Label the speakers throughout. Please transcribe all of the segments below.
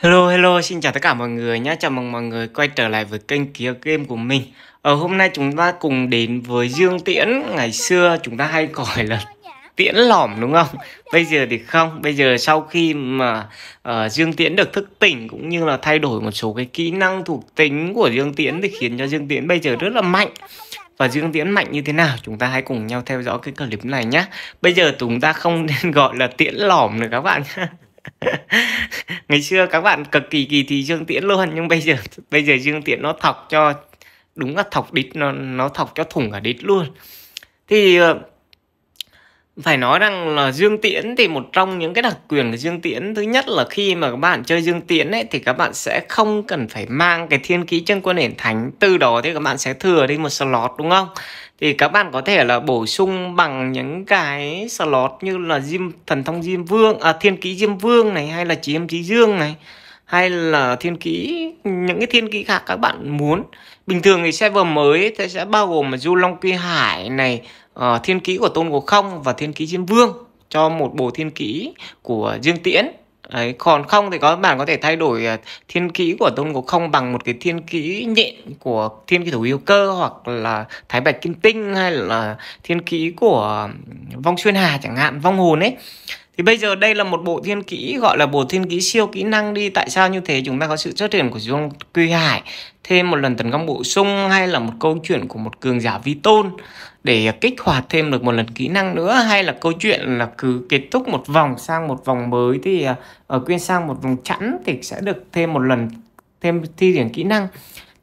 Speaker 1: Hello hello, xin chào tất cả mọi người nhé. Chào mừng mọi người quay trở lại với kênh Kia Game của mình. Ở ờ, hôm nay chúng ta cùng đến với Dương Tiễn. Ngày xưa chúng ta hay gọi là Tiễn lỏm đúng không? Bây giờ thì không, bây giờ sau khi mà uh, Dương Tiễn được thức tỉnh cũng như là thay đổi một số cái kỹ năng thuộc tính của Dương Tiễn thì khiến cho Dương Tiễn bây giờ rất là mạnh và Dương Tiễn mạnh như thế nào chúng ta hãy cùng nhau theo dõi cái clip này nhé. Bây giờ chúng ta không nên gọi là Tiễn lỏm nữa các bạn ngày xưa các bạn cực kỳ kỳ thị dương tiễn luôn nhưng bây giờ bây giờ dương tiễn nó thọc cho đúng là thọc đít nó nó thọc cho thủng cả đít luôn thì ờ, phải nói rằng là dương tiễn thì một trong những cái đặc quyền của dương tiễn thứ nhất là khi mà các bạn chơi dương tiễn ấy thì các bạn sẽ không cần phải mang cái thiên ký chân quân hiển thánh từ đó thì các bạn sẽ thừa đi một slot đúng không thì các bạn có thể là bổ sung bằng những cái slot như là diêm thần thông diêm vương à, thiên ký diêm vương này hay là chí em chí dương này hay là thiên ký những cái thiên ký khác các bạn muốn bình thường thì server mới thì sẽ bao gồm là du long quy hải này uh, thiên kỹ của tôn ngộ không và thiên kỹ diêm vương cho một bộ thiên kỹ của dương tiễn Đấy, còn không thì có bạn có thể thay đổi ờ, thiên kỹ của tôn ngộ không bằng một cái thiên kỹ nhện của thiên kỹ thủ yêu cơ hoặc là thái bạch kim tinh hay là thiên kỹ của vong xuyên hà chẳng hạn vong hồn ấy thì bây giờ đây là một bộ thiên kỹ gọi là bộ thiên kỹ siêu kỹ năng đi tại sao như thế chúng ta có sự xuất hiện của dương quy hải thêm một lần tấn công bổ sung hay là một câu chuyện của một cường giả vi tôn để kích hoạt thêm được một lần kỹ năng nữa hay là câu chuyện là cứ kết thúc một vòng sang một vòng mới thì ở à, ờ, quyên sang một vòng chẵn thì sẽ được thêm một lần thêm thi triển kỹ năng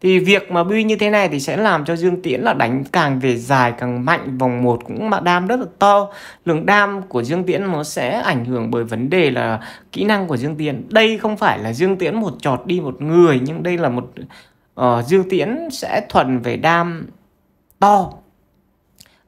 Speaker 1: thì việc mà bi như thế này thì sẽ làm cho Dương Tiễn là đánh càng về dài càng mạnh vòng 1 cũng mà đam rất là to lượng đam của Dương Tiễn nó sẽ ảnh hưởng bởi vấn đề là kỹ năng của Dương Tiễn đây không phải là Dương Tiễn một trọt đi một người nhưng đây là một uh, Dương Tiễn sẽ thuần về đam to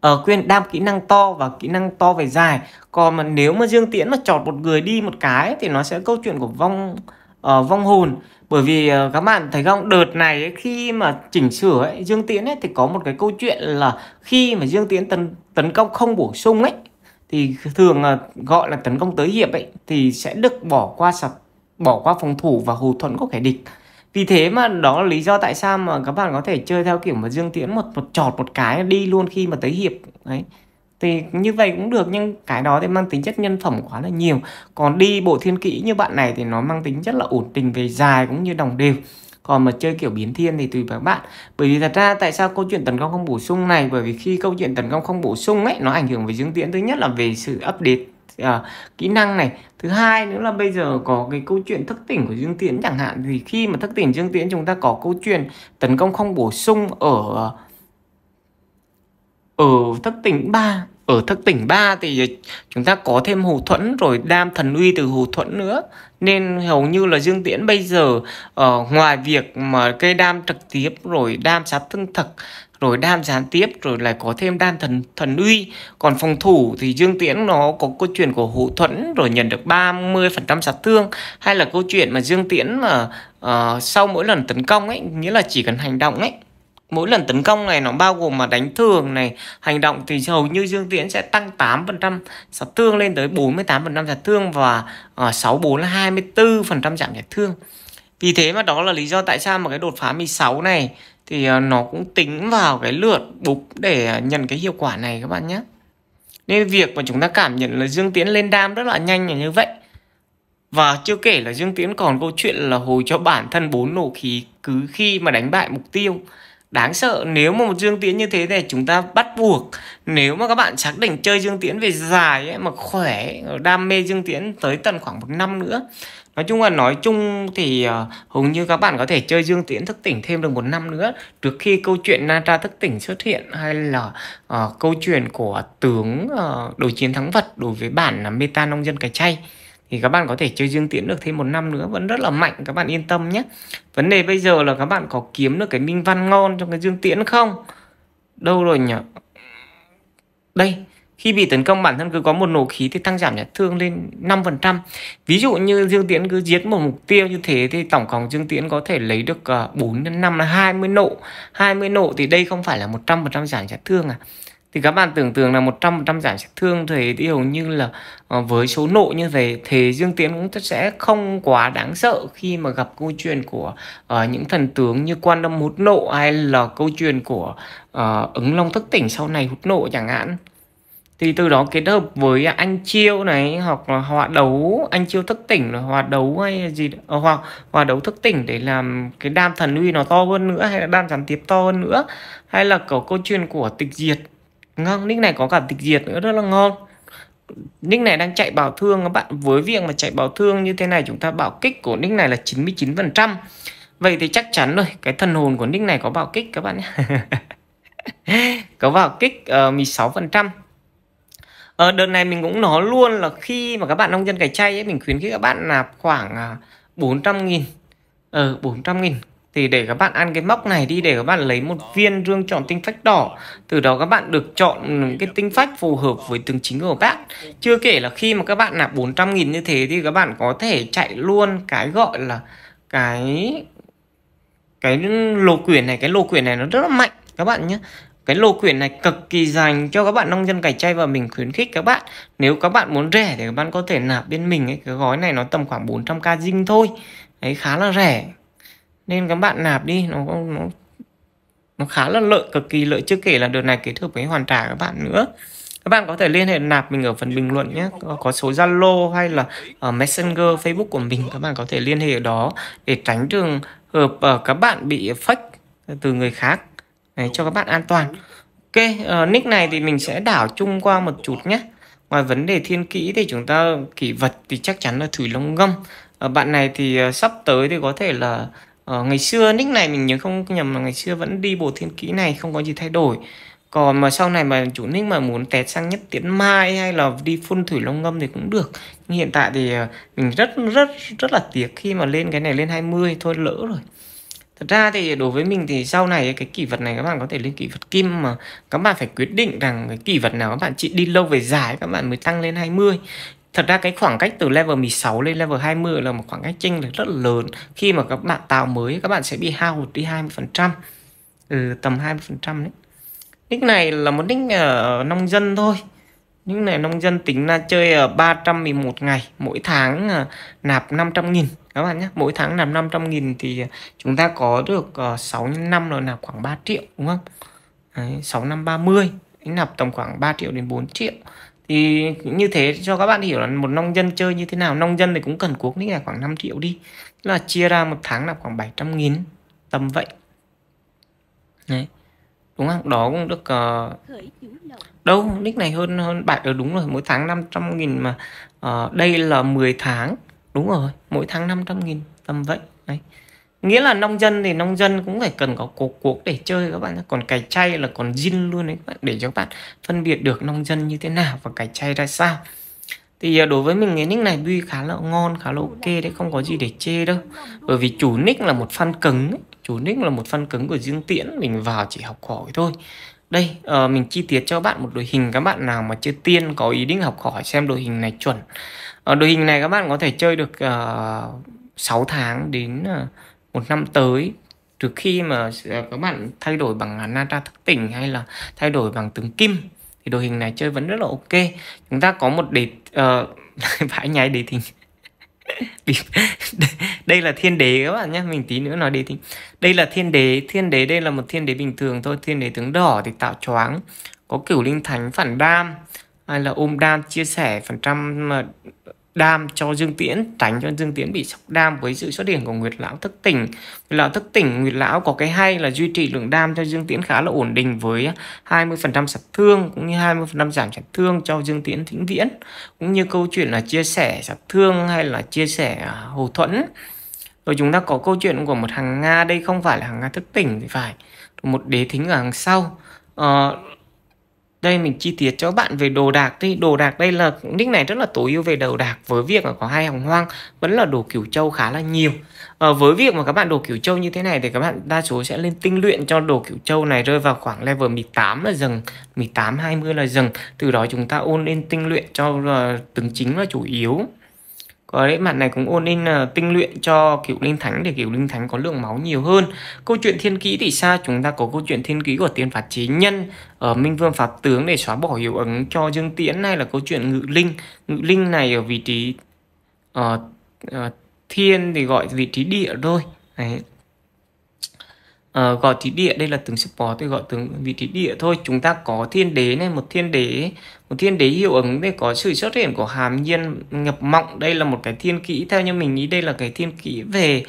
Speaker 1: ở ờ, quyên đam kỹ năng to và kỹ năng to về dài còn mà nếu mà dương tiễn mà chọt một người đi một cái thì nó sẽ câu chuyện của vong uh, vong hồn bởi vì uh, các bạn thấy không đợt này ấy, khi mà chỉnh sửa ấy, dương tiễn ấy, thì có một cái câu chuyện là khi mà dương tiễn tấn tấn công không bổ sung ấy thì thường uh, gọi là tấn công tới hiệp ấy thì sẽ được bỏ qua sập bỏ qua phòng thủ và hù thuẫn của kẻ địch vì thế mà đó là lý do tại sao mà các bạn có thể chơi theo kiểu mà dương tiễn một một trọt một cái đi luôn khi mà tới hiệp đấy thì như vậy cũng được nhưng cái đó thì mang tính chất nhân phẩm quá là nhiều còn đi bộ thiên kỹ như bạn này thì nó mang tính chất là ổn định về dài cũng như đồng đều còn mà chơi kiểu biến thiên thì tùy vào bạn bởi vì thật ra tại sao câu chuyện tấn công không bổ sung này bởi vì khi câu chuyện tấn công không bổ sung ấy nó ảnh hưởng về dương tiễn thứ nhất là về sự update uh, kỹ năng này thứ hai nữa là bây giờ có cái câu chuyện thức tỉnh của dương tiễn chẳng hạn thì khi mà thức tỉnh dương tiễn chúng ta có câu chuyện tấn công không bổ sung ở ở thức tỉnh 3 ở thức tỉnh 3 thì chúng ta có thêm hồ thuẫn rồi đam thần uy từ hồ thuẫn nữa nên hầu như là dương tiễn bây giờ uh, ngoài việc mà cây đam trực tiếp rồi đam sát thương thực rồi đan gián tiếp rồi lại có thêm đan thần thần uy còn phòng thủ thì dương tiễn nó có câu chuyện của hộ thuẫn rồi nhận được 30 phần trăm sát thương hay là câu chuyện mà dương tiễn mà uh, sau mỗi lần tấn công ấy nghĩa là chỉ cần hành động ấy mỗi lần tấn công này nó bao gồm mà đánh thường này hành động thì hầu như dương tiễn sẽ tăng 8% sát thương lên tới 48% sát thương và ờ, sáu bốn uh, 64 phần trăm giảm sát thương vì thế mà đó là lý do tại sao mà cái đột phá 16 này thì ờ, nó cũng tính vào cái lượt bục để ờ, nhận cái hiệu quả này các bạn nhé nên việc mà chúng ta cảm nhận là Dương Tiến lên đam rất là nhanh là như vậy và chưa kể là Dương Tiến còn câu chuyện là hồi cho bản thân bốn nổ khí cứ khi mà đánh bại mục tiêu đáng sợ nếu mà một dương tiến như thế này chúng ta bắt buộc nếu mà các bạn xác định chơi dương tiến về dài ấy, mà khỏe đam mê dương tiến tới tận khoảng một năm nữa nói chung là nói chung thì ờ, hầu như các bạn có thể chơi dương tiễn thức tỉnh thêm được một năm nữa trước khi câu chuyện na tra thức tỉnh xuất hiện hay là uh, câu chuyện của tướng uh, đối chiến thắng vật đối với bản là meta nông dân cái chay thì các bạn có thể chơi dương tiễn được thêm một năm nữa vẫn rất là mạnh các bạn yên tâm nhé vấn đề bây giờ là các bạn có kiếm được cái minh văn ngon trong cái dương tiễn không đâu rồi nhỉ đây khi bị tấn công bản thân cứ có một nổ khí thì tăng giảm nhát thương lên 5%. Ví dụ như Dương Tiễn cứ giết một mục tiêu như thế thì tổng cộng Dương Tiễn có thể lấy được 4 ờ, đến 5 là 20 nộ. 20 nộ thì đây không phải là 100% giảm nhát thương à. Thì các bạn tưởng tượng là 100% giảm sát thương thì hầu như là ờ, với số nộ như vậy thì Dương tiễn cũng sẽ không quá đáng sợ khi mà gặp câu chuyện của uh, những thần tướng như quan âm hút nộ hay là câu chuyện của uh, ứng long thức tỉnh sau này hút nộ chẳng hạn thì từ đó kết hợp với anh chiêu này hoặc là hòa đấu anh chiêu thức tỉnh là hòa đấu hay gì đó, ờ, hoặc hòa đấu thức tỉnh để làm cái đam thần uy nó to hơn nữa hay là đam gián tiếp to hơn nữa hay là có câu chuyện của tịch diệt ngon nick này có cả tịch diệt nữa rất là ngon nick này đang chạy bảo thương các bạn với việc mà chạy bảo thương như thế này chúng ta bảo kích của nick này là 99 phần trăm vậy thì chắc chắn rồi cái thần hồn của nick này có bảo kích các bạn nhé có bảo kích ờ, uh, 16 phần trăm à, đợt này mình cũng nói luôn là khi mà các bạn nông dân cày chay ấy, mình khuyến khích các bạn nạp khoảng 400 à, nghìn ờ ừ, 400 nghìn thì để các bạn ăn cái mốc này đi để các bạn lấy một viên rương chọn tinh phách đỏ từ đó các bạn được chọn cái tinh phách phù hợp với từng chính của các bạn chưa kể là khi mà các bạn nạp 400 nghìn như thế thì các bạn có thể chạy luôn cái gọi là cái cái lô quyển này cái lô quyển này nó rất là mạnh các bạn nhé cái lô quyển này cực kỳ dành cho các bạn nông dân cày chay và mình khuyến khích các bạn nếu các bạn muốn rẻ thì các bạn có thể nạp bên mình ấy, cái gói này nó tầm khoảng 400k dinh thôi đấy khá là rẻ nên các bạn nạp đi nó nó nó khá là lợi cực kỳ lợi chưa kể là đợt này kết hợp với hoàn trả các bạn nữa các bạn có thể liên hệ nạp mình ở phần bình luận nhé có, số zalo hay là ở ờ, messenger facebook của mình các bạn có thể liên hệ ở đó để tránh trường hợp uh, các bạn bị fake từ người khác Đấy, cho các bạn an toàn Ok, uh, nick này thì mình sẽ đảo chung qua một chút nhé Ngoài vấn đề thiên kỹ thì chúng ta kỷ vật thì chắc chắn là Thủy Long Ngâm uh, ờ, Bạn này thì uh, sắp tới thì có thể là uh, Ngày xưa nick này mình nhớ không nhầm là ngày xưa vẫn đi bộ thiên kỹ này không có gì thay đổi còn mà sau này mà chủ nick mà muốn tẹt sang nhất tiến mai hay là đi phun thủy long ngâm thì cũng được nhưng hiện tại thì mình rất rất rất là tiếc khi mà lên cái này lên 20 thôi lỡ rồi Thật ra thì đối với mình thì sau này cái kỷ vật này các bạn có thể lên kỷ vật kim mà các bạn phải quyết định rằng cái kỷ vật nào các bạn chỉ đi lâu về dài các bạn mới tăng lên 20 thật ra cái khoảng cách từ level 16 lên level 20 là một khoảng cách chênh lệch rất là lớn khi mà các bạn tạo mới các bạn sẽ bị hao hụt đi 20 phần trăm ừ, tầm 20 phần trăm đấy nick này là một nick ở ờ, nông dân thôi những này nông dân tính là chơi ở 311 ngày mỗi tháng à, nạp 500 nghìn các bạn nhé mỗi tháng nạp 500 nghìn thì chúng ta có được 6 ờ, năm 5 là nạp khoảng 3 triệu đúng không Đấy, 6 năm 30 anh nạp tầm khoảng 3 triệu đến 4 triệu thì như thế cho các bạn hiểu là một nông dân chơi như thế nào nông dân thì cũng cần cuộc là khoảng 5 triệu đi là chia ra một tháng là khoảng 700 nghìn tầm vậy Đấy đúng không đó cũng được uh, đâu nick này hơn hơn bạn ở ờ, đúng rồi mỗi tháng 500 nghìn mà uh, đây là 10 tháng đúng rồi mỗi tháng 500 nghìn tầm vậy đấy nghĩa là nông dân thì nông dân cũng phải cần có cuộc cuộc để chơi các bạn nhé còn cày chay là còn zin luôn đấy các bạn để cho các bạn phân biệt được nông dân như thế nào và cày chay ra sao thì đối với mình cái nick này Duy khá là ngon khá là ok đấy không có gì để chê đâu bởi vì chủ nick là một fan cứng ấy chủ nick là một phân cứng của dương tiễn mình vào chỉ học hỏi thôi đây uh, mình chi tiết cho bạn một đội hình các bạn nào mà chưa tiên có ý định học hỏi xem đội hình này chuẩn uh, đội hình này các bạn có thể chơi được ờ, uh, 6 tháng đến uh, một năm tới trước khi mà các bạn thay đổi bằng nata thức tỉnh hay là thay đổi bằng tướng kim thì đội hình này chơi vẫn rất là ok chúng ta có một đề uh, phải nhái đề hình đây là thiên đế các bạn nhé mình tí nữa nói đi thì đây là thiên đế thiên đế đây là một thiên đế bình thường thôi thiên đế tướng đỏ thì tạo choáng có cửu linh thánh phản đam hay là ôm đam chia sẻ phần trăm đam cho Dương Tiễn tránh cho Dương Tiễn bị sóc đam với sự xuất hiện của Nguyệt Lão thức tỉnh Nguyệt Lão thức tỉnh Nguyệt Lão có cái hay là duy trì lượng đam cho Dương Tiễn khá là ổn định với 20% sát thương cũng như 20% giảm sát thương cho Dương Tiễn Thính Viễn cũng như câu chuyện là chia sẻ sát thương hay là chia sẻ à, hậu thuẫn rồi chúng ta có câu chuyện của một hàng Nga đây không phải là hàng Nga thức tỉnh thì phải một đế thính ở hàng sau Uh, đây mình chi tiết cho bạn về đồ đạc đi đồ đạc đây là nick này rất là tối ưu về đồ đạc với việc là có hai hồng hoang vẫn là đồ kiểu châu khá là nhiều à, với việc mà các bạn đồ kiểu châu như thế này thì các bạn đa số sẽ lên tinh luyện cho đồ kiểu châu này rơi vào khoảng level 18 là dần 18 20 là dần từ đó chúng ta ôn lên tinh luyện cho uh, từng chính là chủ yếu và ờ, đấy bạn này cũng ôn nên uh, ờ, tinh luyện cho cựu linh thánh để cựu linh thánh có lượng máu nhiều hơn câu chuyện thiên ký thì sao chúng ta có câu chuyện thiên ký của tiền phạt chế nhân ở ờ, minh vương pháp tướng để xóa bỏ hiệu ứng cho dương tiễn hay là câu chuyện ngự linh ngự linh này ở vị trí uh, uh, thiên thì gọi vị trí địa thôi đấy à, gọi thí địa đây là tướng support tôi gọi tướng vị thí địa thôi chúng ta có thiên đế này một thiên đế một thiên đế hiệu ứng đây có sự xuất hiện của hàm nhiên nhập mộng đây là một cái thiên kỹ theo như mình nghĩ đây là cái thiên kỹ về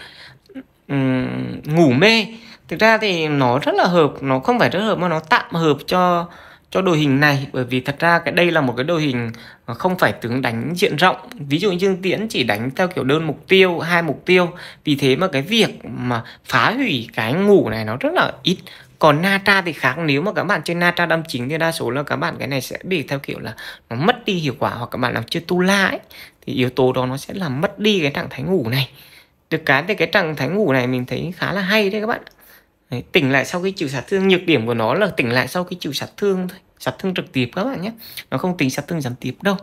Speaker 1: um, ngủ mê thực ra thì nó rất là hợp nó không phải rất hợp mà nó tạm hợp cho cho đội hình này bởi vì thật ra cái đây là một cái đội hình không phải tướng đánh diện rộng ví dụ như Trương Tiễn chỉ đánh theo kiểu đơn mục tiêu hai mục tiêu vì thế mà cái việc mà phá hủy cái ngủ này nó rất là ít còn Natra thì khác nếu mà các bạn chơi Natra đâm chính thì đa số là các bạn cái này sẽ bị theo kiểu là nó mất đi hiệu quả hoặc các bạn làm chơi tu lại thì yếu tố đó nó sẽ làm mất đi cái trạng thái ngủ này được cái thì cái trạng thái ngủ này mình thấy khá là hay đấy các bạn Đấy, tỉnh lại sau khi chịu sát thương nhược điểm của nó là tỉnh lại sau khi chịu sát thương thôi sát thương trực tiếp các bạn nhé nó không tính sát thương gián tiếp đâu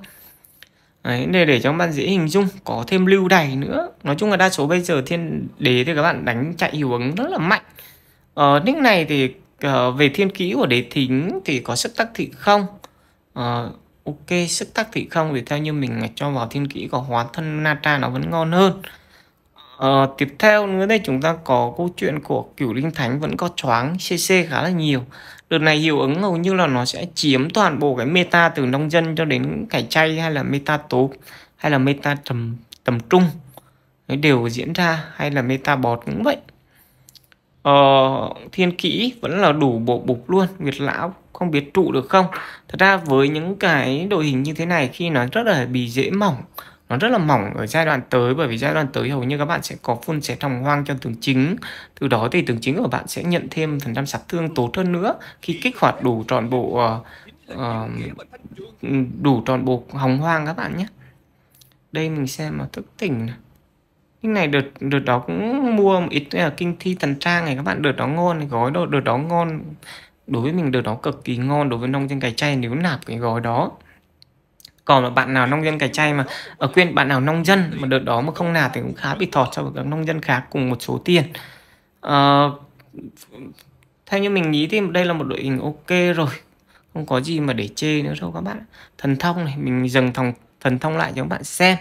Speaker 1: Đấy, để để cho các bạn dễ hình dung có thêm lưu đầy nữa nói chung là đa số bây giờ thiên đế thì các bạn đánh chạy hiệu ứng rất là mạnh ờ, nick này thì uh, về thiên kỹ của đế thính thì có sức tác thị không ờ, ok sức tác thị không thì theo như mình cho vào thiên kỹ của hóa thân nata nó vẫn ngon hơn Ờ, tiếp theo nữa đây chúng ta có câu chuyện của cửu linh thánh vẫn có choáng CC khá là nhiều. Đợt này hiệu ứng hầu như là nó sẽ chiếm toàn bộ cái meta từ nông dân cho đến cải chay hay là meta tố hay là meta tầm tầm trung. Đấy đều diễn ra hay là meta bọt cũng vậy. Ờ, thiên kỹ vẫn là đủ bộ bục luôn, Nguyệt lão không biết trụ được không. Thật ra với những cái đội hình như thế này khi nó rất là bị dễ mỏng nó rất là mỏng ở giai đoạn tới bởi vì giai đoạn tới hầu như các bạn sẽ có phun xé thòng hoang cho tường chính từ đó thì tường chính của bạn sẽ nhận thêm phần trăm sát thương tốt hơn nữa khi kích hoạt đủ trọn bộ uh, đủ trọn bộ hồng hoang các bạn nhé đây mình xem mà thức tỉnh cái này đợt đợt đó cũng mua một ít là kinh thi tần trang này các bạn đợt đó ngon gói đồ đợt đó ngon đối với mình đợt đó cực kỳ ngon đối với nông trên cái chay nếu nạp cái gói đó còn là bạn nào nông dân cày chay mà ở quyên bạn nào nông dân mà đợt đó mà không nạt thì cũng khá bị thọt cho các nông dân khác cùng một số tiền à, theo như mình nghĩ thì đây là một đội hình ok rồi không có gì mà để chê nữa đâu các bạn thần thông này mình dừng thòng thần thông lại cho các bạn xem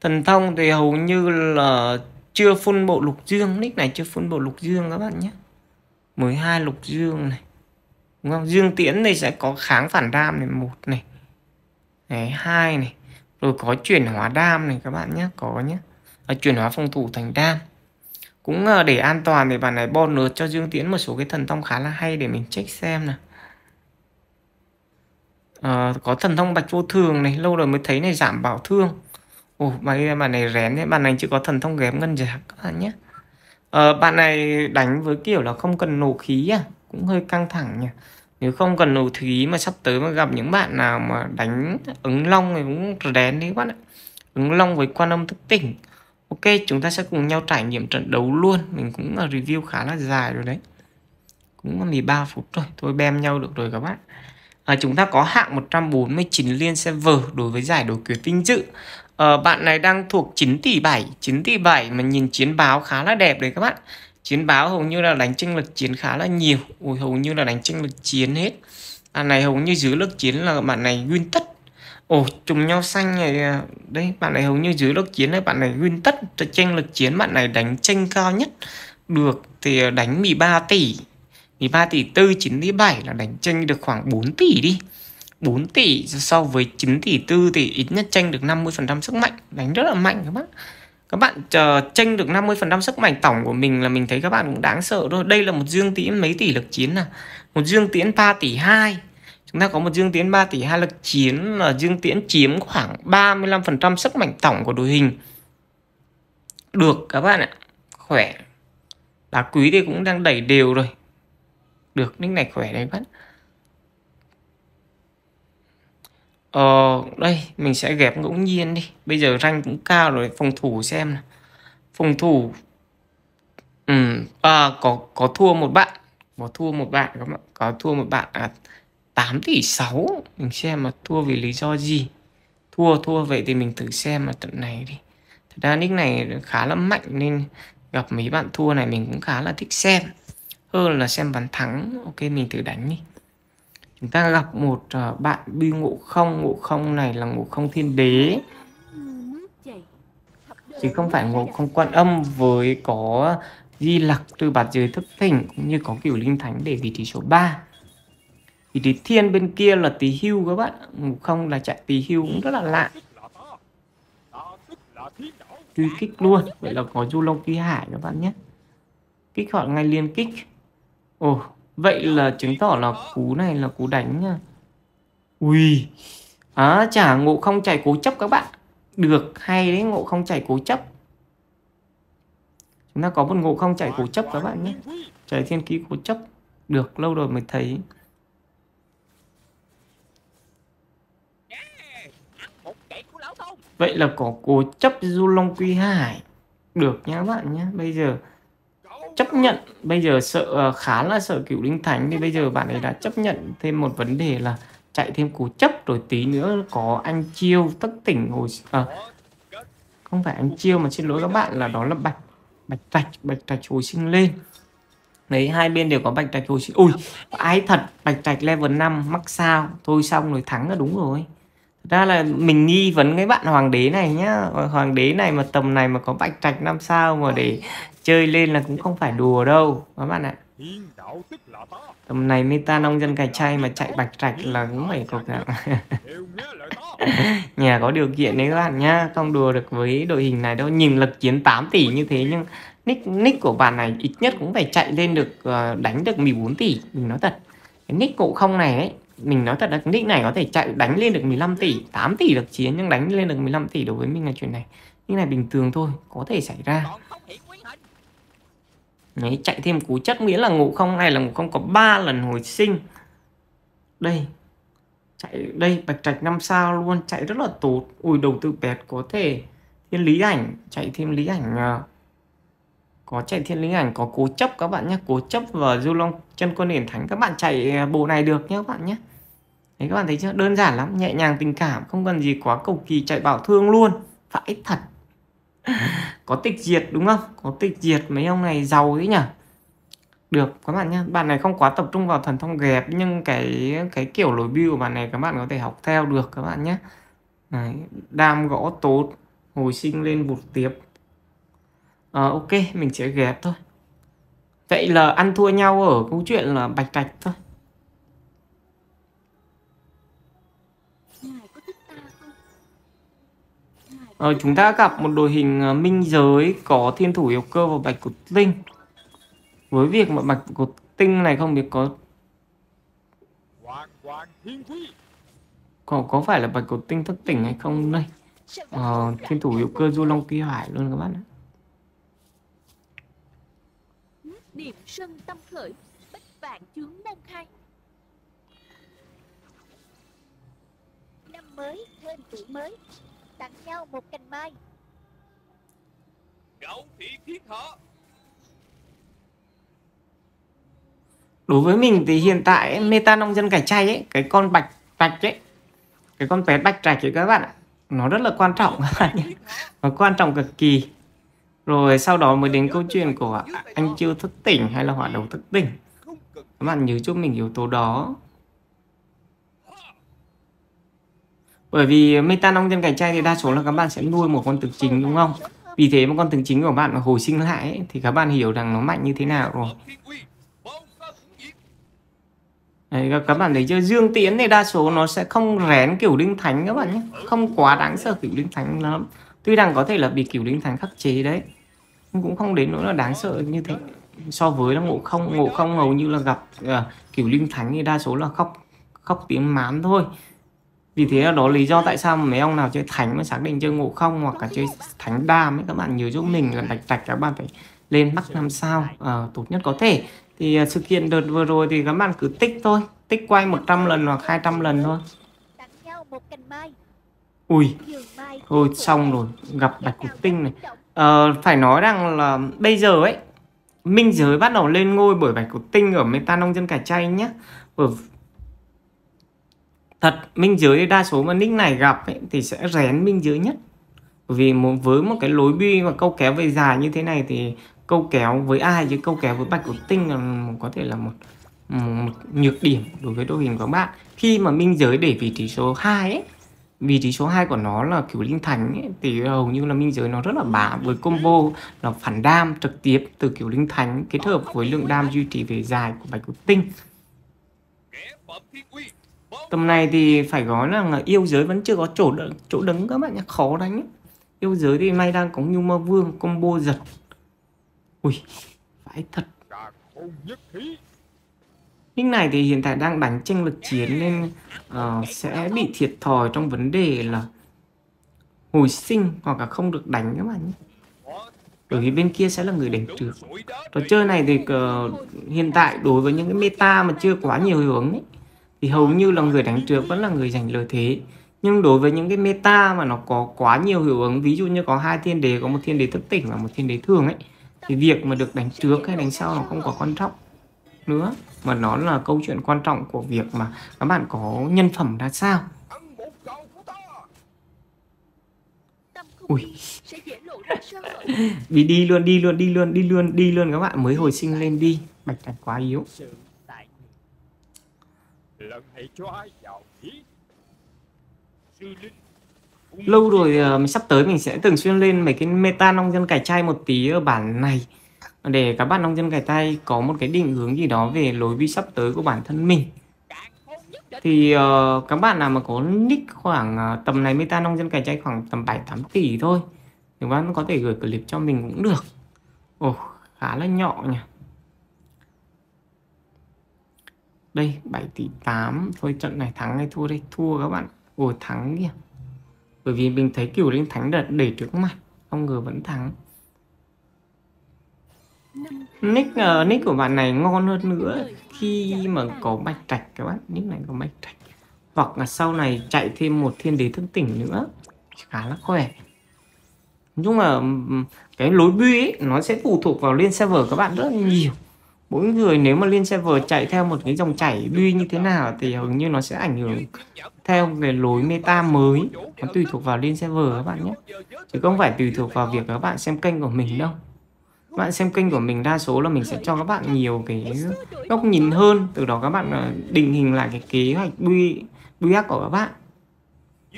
Speaker 1: thần thông thì hầu như là chưa phun bộ lục dương nick này chưa phun bộ lục dương các bạn nhé mới hai lục dương này đúng không dương tiễn này sẽ có kháng phản ram này một này Đấy, 2 này. Rồi có chuyển hóa đam này các bạn nhé, có nhé. À, chuyển hóa phòng thủ thành đam. Cũng à, để an toàn thì bạn này bonus cho Dương Tiễn một số cái thần thông khá là hay để mình check xem nào. À, có thần thông bạch vô thường này, lâu rồi mới thấy này giảm bảo thương. Ồ, cái bạn này rén đấy, bạn này chưa có thần thông ghém ngân giả các bạn nhé. À, bạn này đánh với kiểu là không cần nổ khí à, cũng hơi căng thẳng nhỉ nếu không cần đầu thúy mà sắp tới mà gặp những bạn nào mà đánh ứng long thì cũng rén đấy các bạn ạ ứng long với quan âm thức tỉnh ok chúng ta sẽ cùng nhau trải nghiệm trận đấu luôn mình cũng review khá là dài rồi đấy cũng 13 phút rồi thôi bem nhau được rồi các bạn à, chúng ta có hạng 149 liên server đối với giải đối quyết vinh dự à, bạn này đang thuộc 9 tỷ 7 9 tỷ 7 mà nhìn chiến báo khá là đẹp đấy các bạn chiến báo hầu như là đánh tranh lực chiến khá là nhiều Ui, hầu như là đánh tranh lực chiến hết bạn à, này hầu như dưới lực chiến là bạn này win tất ồ trùng nhau xanh này à, đấy, bạn này hầu như dưới lực chiến này bạn này win tất tranh lực chiến bạn này đánh tranh cao nhất được thì à, đánh 13 tỷ 13 tỷ tư chín tỷ bảy là đánh tranh được khoảng 4 tỷ đi 4 tỷ so với 9 tỷ tư thì ít nhất tranh được 50% sức mạnh đánh rất là mạnh các bác các bạn chờ tranh được 50% sức mạnh tổng của mình là mình thấy các bạn cũng đáng sợ thôi đây là một dương tiễn mấy tỷ lực chiến à một dương tiễn 3 tỷ 2 chúng ta có một dương tiễn 3 tỷ 2 lực chiến là dương tiễn chiếm khoảng 35% sức mạnh tổng của đội hình được các bạn ạ khỏe đá quý thì cũng đang đẩy đều rồi được nick này khỏe đấy các bạn Ờ, đây mình sẽ ghép ngẫu nhiên đi Bây giờ ranh cũng cao rồi Phòng thủ xem Phòng thủ ừ, à, có có thua một bạn Có thua một bạn các bạn Có thua một bạn à, 8 tỷ 6 Mình xem mà thua vì lý do gì Thua thua vậy thì mình thử xem mà trận này đi Thật ra nick này khá là mạnh Nên gặp mấy bạn thua này mình cũng khá là thích xem Hơn là xem bàn thắng Ok mình thử đánh đi chúng ta gặp một ờ, bạn bi ngộ không ngộ không này là ngộ không thiên đế chứ không phải ngộ không quan âm với có di lặc từ bạt giới thức tỉnh cũng như có kiểu linh thánh để vị trí số 3 vị trí thiên bên kia là tỳ hưu các bạn ngộ không là chạy tỳ hưu cũng rất là lạ truy kích luôn vậy là có du long ký hải các bạn nhé kích họ ngay liên kích ồ Vậy là chứng tỏ là cú này là cú đánh nha Ui à, Chả ngộ không chảy cố chấp các bạn Được hay đấy ngộ không chảy cố chấp Chúng ta có một ngộ không chảy cố chấp các bạn nhé Chảy thiên ký cố chấp Được lâu rồi mới thấy Vậy là có cố chấp du long quy hải Được nhá các bạn nhé Bây giờ chấp nhận bây giờ sợ ờ, khá là sợ cựu linh thánh thì bây giờ bạn ấy đã chấp nhận thêm một vấn đề là chạy thêm cú chấp rồi tí nữa có anh chiêu tất tỉnh hồi à, không phải anh chiêu mà xin lỗi các bạn là đó là bạch bạch trạch bạch trạch hồi sinh lên đấy hai bên đều có bạch trạch hồi sinh ui ai thật bạch trạch level 5 mắc sao thôi xong rồi thắng là đúng rồi ra là mình nghi vấn cái bạn hoàng đế này nhá ờ, hoàng đế này mà tầm này mà có bạch trạch năm sao mà để chơi lên là cũng không phải đùa đâu các bạn ạ tầm này meta nông dân cài chay mà chạy bạch trạch là cũng phải cục dạng nhà có điều kiện đấy các bạn nhá không đùa được với đội hình này đâu nhìn lực chiến 8 tỷ như thế nhưng nick nick của bạn này ít nhất cũng phải chạy lên được ờ, đánh được 14 tỷ mình nói thật cái nick cụ không này ấy mình nói thật là nick này có thể chạy đánh lên được 15 tỷ 8 tỷ được chiến nhưng đánh lên được 15 tỷ đối với mình là chuyện này nick này bình thường thôi có thể xảy ra Đấy, chạy thêm cú chất nghĩa là ngủ không này là ngủ không có 3 lần hồi sinh đây chạy đây bạch trạch 5 sao luôn chạy rất là tốt ui đầu tư bẹt có thể thiên lý ảnh chạy thêm lý ảnh à. có chạy thiên lý ảnh có cố chấp các bạn nhé cố chấp và du long chân con điển thánh các bạn chạy à, bộ này được nhé các bạn nhé đấy các bạn thấy chưa đơn giản lắm nhẹ nhàng tình cảm không cần gì quá cầu kỳ chạy bảo thương luôn phải thật có tịch diệt đúng không có tịch diệt mấy ông này giàu ấy nhỉ được các bạn nhé bạn này không quá tập trung vào thần thông ghép nhưng cái cái kiểu lối build của bạn này các bạn có thể học theo được các bạn nhé Đấy, đam gõ tốt hồi sinh lên vụt tiếp à, ờ, ok mình sẽ ghép thôi vậy là ăn thua nhau ở câu chuyện là bạch bạch thôi Rồi ờ, chúng ta gặp một đội hình ờ, minh giới có thiên thủ yêu cơ và bạch cột tinh. Với việc mà bạch cột tinh này không biết có có có phải là bạch cột tinh thất tỉnh hay không đây? Ờ, thiên thủ yêu cơ du long phi hải luôn các bạn ạ. Niệm sân tâm khởi, bách vạn chướng đang khai. Năm mới, thêm tuổi mới, tặng nhau một cành mai Gấu thị thiết họ Đối với mình thì hiện tại meta nông dân cải chay ấy, cái con bạch bạch ấy, cái con bé bạch trạch ấy các bạn ạ, nó rất là quan trọng và quan trọng cực kỳ. Rồi sau đó mới đến câu chuyện của anh chiêu thức tỉnh hay là hỏa đầu thức tỉnh. Các bạn nhớ cho mình yếu tố đó bởi vì meta metanong trên cạnh tranh thì đa số là các bạn sẽ nuôi một con thực chính đúng không vì thế mà con thực chính của bạn hồi sinh lại ấy, thì các bạn hiểu rằng nó mạnh như thế nào rồi Đấy, các bạn thấy chưa dương tiến thì đa số nó sẽ không rén kiểu linh thánh các bạn nhé không quá đáng sợ kiểu linh thánh lắm tuy rằng có thể là bị kiểu linh thánh khắc chế đấy nhưng cũng không đến nỗi là đáng sợ như thế so với là ngộ không ngộ không hầu như là gặp uh, kiểu linh thánh thì đa số là khóc khóc tiếng mán thôi vì thế là đó lý do vâng. tại sao mấy ông nào chơi thánh mới xác định chơi ngộ không hoặc cả chơi thánh đam ấy các bạn nhớ giúp mình là bạch tạch các bạn phải lên mắc năm sao à, tốt nhất có thể thì ờ, sự kiện đợt vừa rồi thì các bạn cứ tích thôi tích quay 100 lần hoặc 200 lần thôi ui thôi xong rồi gặp bạch cục tinh này à, phải nói rằng là bây giờ ấy minh giới bắt đầu lên ngôi bởi bạch cục tinh ở meta nông dân cà chay nhá ở thật minh giới đa số mà nick này gặp ấy, thì sẽ rén minh giới nhất vì một, với một cái lối bi và câu kéo về dài như thế này thì câu kéo với ai chứ câu kéo với bạch cổ tinh là có thể là một, một nhược điểm đối với đội hình của bạn khi mà minh giới để vị trí số 2 ấy vị trí số 2 của nó là kiểu linh thánh ấy, thì hầu như là minh giới nó rất là bả với combo là phản đam trực tiếp từ kiểu linh thánh kết hợp với lượng đam duy trì về dài của bạch cổ tinh tầm này thì phải nói là yêu giới vẫn chưa có chỗ đứng chỗ đứng các bạn nhé khó đánh yêu giới thì may đang có nhu mơ vương combo giật ui phải thật nhưng này thì hiện tại đang đánh tranh lực chiến nên uh, sẽ bị thiệt thòi trong vấn đề là hồi sinh hoặc là không được đánh các bạn nhé. Bởi vì bên kia sẽ là người đánh trước. Trò chơi này thì uh, hiện tại đối với những cái meta mà chưa quá nhiều hướng ấy, thì hầu như là người đánh trước vẫn là người giành lợi thế nhưng đối với những cái meta mà nó có quá nhiều hiệu ứng ví dụ như có hai thiên đế có một thiên đế thức tỉnh và một thiên đế thường ấy thì việc mà được đánh trước hay đánh sau nó không có quan trọng nữa mà nó là câu chuyện quan trọng của việc mà các bạn có nhân phẩm ra sao ui vì đi luôn đi luôn đi luôn đi luôn đi luôn các bạn mới hồi sinh lên đi bạch đặt quá yếu lần hãy cho ai vào lâu rồi mình ờ, sắp tới mình sẽ thường xuyên lên mấy cái meta nông dân cải trai một tí ở bản này để các bạn nông dân cải tay có một cái định hướng gì đó về lối đi sắp tới của bản thân mình thì uh, các bạn nào mà có nick khoảng uh, tầm này meta nông dân cải trai khoảng tầm 7 8 tỷ thôi thì bạn có thể gửi clip cho mình cũng được ồ khá là nhọ nhỉ đây 7 tỷ 8 thôi trận này thắng hay thua đây thua các bạn ồ thắng kìa bởi vì mình thấy kiểu linh thánh đợt để trước mặt không ngờ vẫn thắng nick uh, nick của bạn này ngon hơn nữa khi mà có bạch trạch các bạn nick này có bạch trạch hoặc là sau này chạy thêm một thiên đế thức tỉnh nữa khá là khỏe nhưng mà cái lối buy ấy, nó sẽ phụ thuộc vào liên server các bạn rất nhiều mỗi người nếu mà liên server chạy theo một cái dòng chảy duy như thế nào thì hầu như nó sẽ ảnh hưởng theo cái lối meta mới nó tùy thuộc vào liên server các bạn nhé chứ không phải tùy thuộc vào việc các bạn xem kênh của mình đâu các bạn xem kênh của mình đa số là mình sẽ cho các bạn nhiều cái góc nhìn hơn từ đó các bạn ờ, định hình lại cái kế hoạch build build của các bạn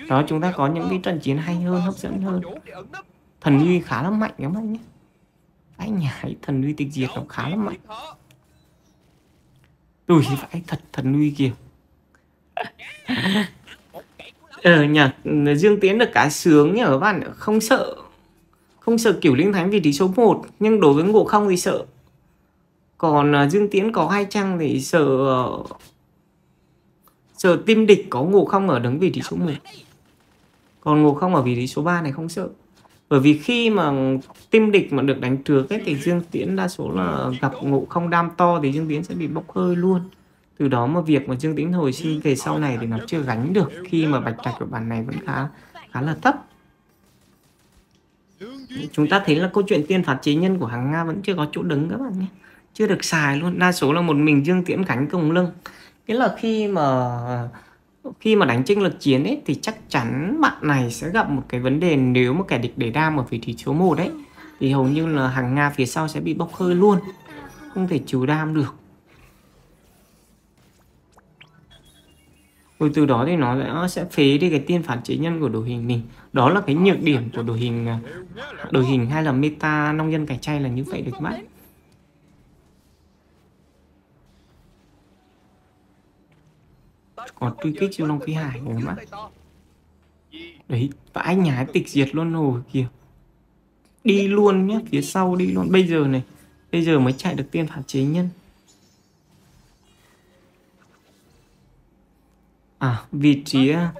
Speaker 1: đó chúng ta có những cái trận chiến hay hơn hấp dẫn hơn thần uy khá là mạnh các bạn nhé anh nhảy thần uy tịch diệt nó khá là mạnh Ui vãi thật thần lui kìa Ờ nhờ Dương Tiến được cá sướng nhờ các bạn Không sợ Không sợ kiểu linh thánh vị trí số 1 Nhưng đối với ngộ không thì sợ Còn ờ, Dương Tiến có hai trăng thì sợ ờ, Sợ tim địch có ngộ không ở đứng vị trí số 1 Còn ngộ không ở vị trí số 3 này không sợ bởi vì khi mà tim địch mà được đánh trượt ấy, thì dương tiễn đa số là gặp ngộ không đam to thì dương tiễn sẽ bị bốc hơi luôn từ đó mà việc mà dương tiễn hồi sinh về sau này thì nó chưa gánh được khi mà bạch trạch của bản này vẫn khá khá là thấp chúng ta thấy là câu chuyện tiên phạt chế nhân của hàng nga vẫn chưa có chỗ đứng các bạn nhé chưa được xài luôn đa số là một mình dương tiễn gánh cùng lưng nghĩa là khi mà khi mà đánh chênh lực chiến ấy thì chắc chắn bạn này sẽ gặp một cái vấn đề nếu mà kẻ địch để đam ở vị trí số 1 đấy thì hầu như là hàng Nga phía sau sẽ bị bốc hơi luôn không thể trừ đam được rồi từ đó thì nó sẽ phế đi cái tiên phản chế nhân của đội hình mình đó là cái nhược điểm của đội hình à, đội hình hay là meta nông dân cạnh chay là như vậy được mắt còn truy kích siêu long phi hải nữa mà đấy và anh nhà tịch diệt luôn rồi kìa đi luôn nhé phía sau đi luôn bây giờ này bây giờ mới chạy được tiên phạt chế nhân à vị trí à,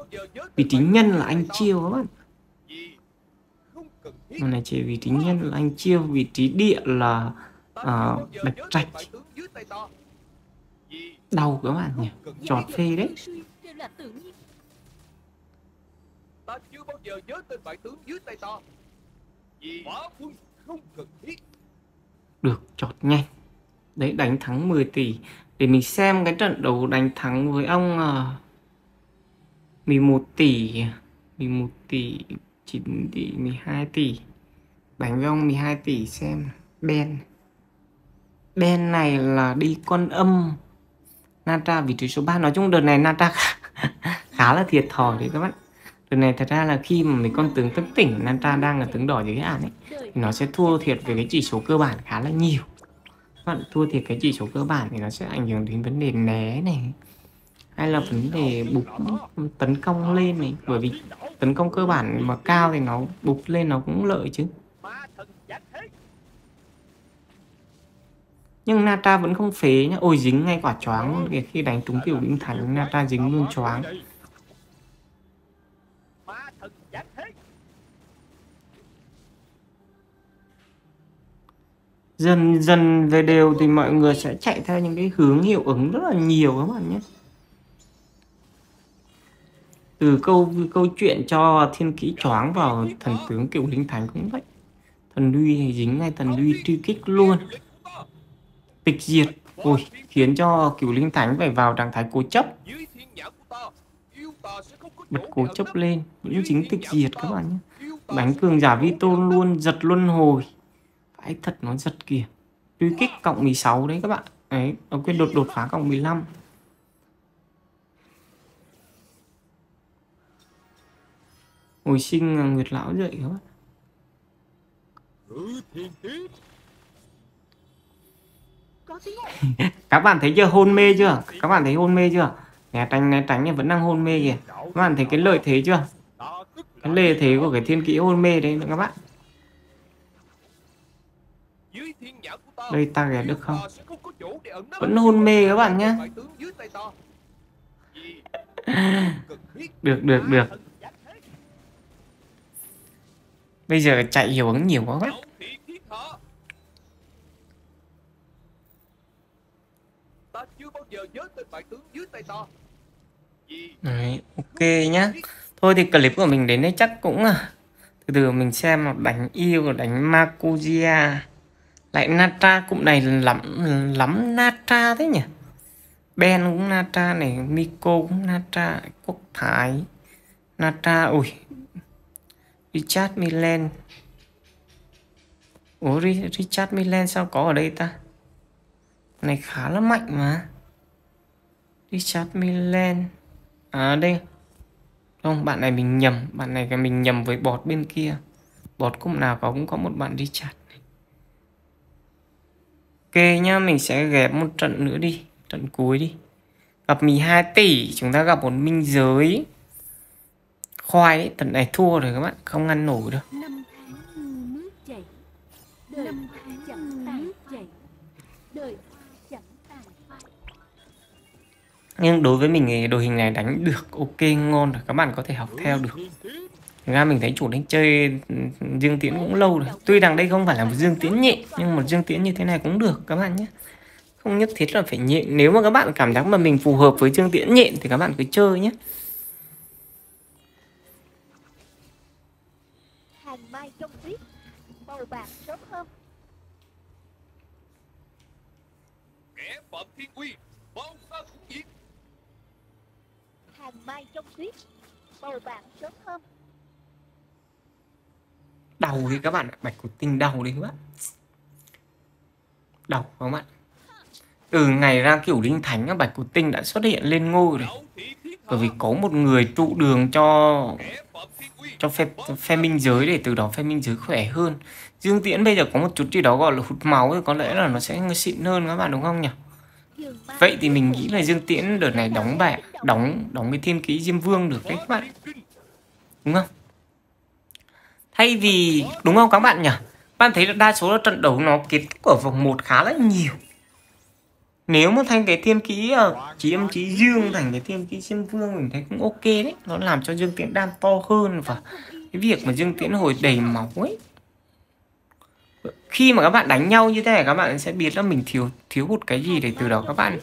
Speaker 1: vị trí nhân là anh chiêu các bạn con này chỉ vị trí nhân là anh chiêu vị trí địa là uh, bạch trạch Đau các bạn nhỉ Trọt phê đấy Ta chưa bao giờ nhớ tên bại tướng dưới tay ta Vì hóa quân không cần thiết Được chọt nhanh Đấy đánh thắng 10 tỷ Để mình xem cái trận đấu đánh thắng với ông uh, ờ, 11 tỷ 11 tỷ 9 tỷ 12 tỷ Đánh với ông 12 tỷ xem Ben Ben này là đi con âm Natra vị trí số 3 nói chung đợt này Natra khá, là thiệt thòi đấy các bạn đợt này thật ra là khi mà mấy con tướng thức tỉnh Natra đang là tướng đỏ dưới cái ản ấy thì nó sẽ thua thiệt về cái chỉ số cơ bản khá là nhiều các bạn thua thiệt cái chỉ số cơ bản thì nó sẽ ảnh hưởng đến vấn đề né này hay là vấn đề bục tấn công lên này bởi vì tấn công cơ bản mà cao thì nó bục lên nó cũng lợi chứ nhưng Nata vẫn không phế nhá ôi dính ngay quả choáng khi đánh trúng tiểu binh thánh Nata dính luôn choáng dần dần về đều thì mọi người sẽ chạy theo những cái hướng hiệu ứng rất là nhiều các bạn nhé từ câu câu chuyện cho thiên kỹ choáng vào thần tướng cựu linh thánh cũng vậy thần duy dính ngay thần duy truy kích luôn tịch diệt ôi khiến cho cửu linh thánh phải vào trạng thái cố chấp bật cố chấp lên vẫn chính tịch diệt các bạn nhé đánh cường giả vi tôn luôn giật luân hồi phải thật nó giật kìa truy kích cộng 16 đấy các bạn ấy nó quên đột đột phá cộng 15 hồi sinh nguyệt lão dậy các bạn các bạn thấy chưa hôn mê chưa các bạn thấy hôn mê chưa né tránh né tránh vẫn đang hôn mê kìa các bạn thấy cái lợi thế chưa cái lợi thế của cái thiên kỹ hôn mê đấy các bạn đây ta ghé được không vẫn hôn mê các bạn nhé được được được bây giờ chạy hiệu ứng nhiều quá các bạn Ta chưa bao giờ nhớ tên bại tướng dưới tay ta Đấy, ok nhá Thôi thì clip của mình đến đây chắc cũng à Từ từ mình xem đánh yêu đánh Makugia Lại Natra cũng này lắm lắm Natra thế nhỉ Ben cũng Natra này Miko cũng Natra Quốc Thái Natra ui Richard Milan Ủa Richard Milan sao có ở đây ta này khá là mạnh mà Richard Milan À đây Không bạn này mình nhầm Bạn này cái mình nhầm với bọt bên kia Bọt cũng nào có cũng có một bạn Richard này. Ok nhá Mình sẽ ghép một trận nữa đi Trận cuối đi Gặp 12 tỷ Chúng ta gặp một minh giới Khoai đấy Trận này thua rồi các bạn Không ngăn nổi đâu nhưng đối với mình thì đội hình này đánh được ok ngon rồi các bạn có thể học theo được Thực ra mình thấy chủ đánh chơi dương tiễn cũng lâu rồi Tuy rằng đây không phải là một dương tiễn nhẹ Nhưng một dương tiễn như thế này cũng được các bạn nhé Không nhất thiết là phải nhẹ Nếu mà các bạn cảm giác mà mình phù hợp với dương tiễn nhẹ Thì các bạn cứ chơi nhé Kẻ bẩm thiên uy Hoàng Mai trong tuyết Bầu bạn sớm hơn Đầu thì các bạn ạ Bạch cổ tinh đầu đấy các bạn Đầu các bạn Từ ngày ra kiểu linh thánh á, Bạch cổ tinh đã xuất hiện lên ngôi rồi Bởi vì có một người trụ đường cho cho phe, phe minh giới để từ đó phe minh giới khỏe hơn Dương Tiễn bây giờ có một chút gì đó gọi là hụt máu thì có lẽ là nó sẽ xịn hơn các bạn đúng không nhỉ? Vậy thì mình nghĩ là Dương Tiễn đợt này đóng bạ, đóng đóng cái thiên ký Diêm Vương được đấy các bạn. Đúng không? Thay vì đúng không các bạn nhỉ? Bạn thấy là đa số là trận đấu nó kết thúc ở vòng 1 khá là nhiều. Nếu mà thành cái thiên ký ờ, chỉ em chí Dương thành cái thiên ký Diêm Vương mình thấy cũng ok đấy, nó làm cho Dương Tiễn đam to hơn và cái việc mà Dương Tiễn hồi đầy máu ấy khi mà các bạn đánh nhau như thế này các bạn sẽ biết là mình thiếu thiếu hụt cái gì để từ đó các bạn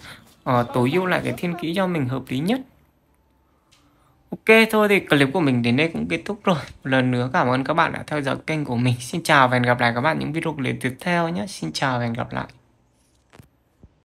Speaker 1: uh, tối ưu lại cái thiên kỹ cho mình hợp lý nhất Ok thôi thì clip của mình đến đây cũng kết thúc rồi Một lần nữa cảm ơn các bạn đã theo dõi kênh của mình Xin chào và hẹn gặp lại các bạn những video clip tiếp theo nhé Xin chào và hẹn gặp lại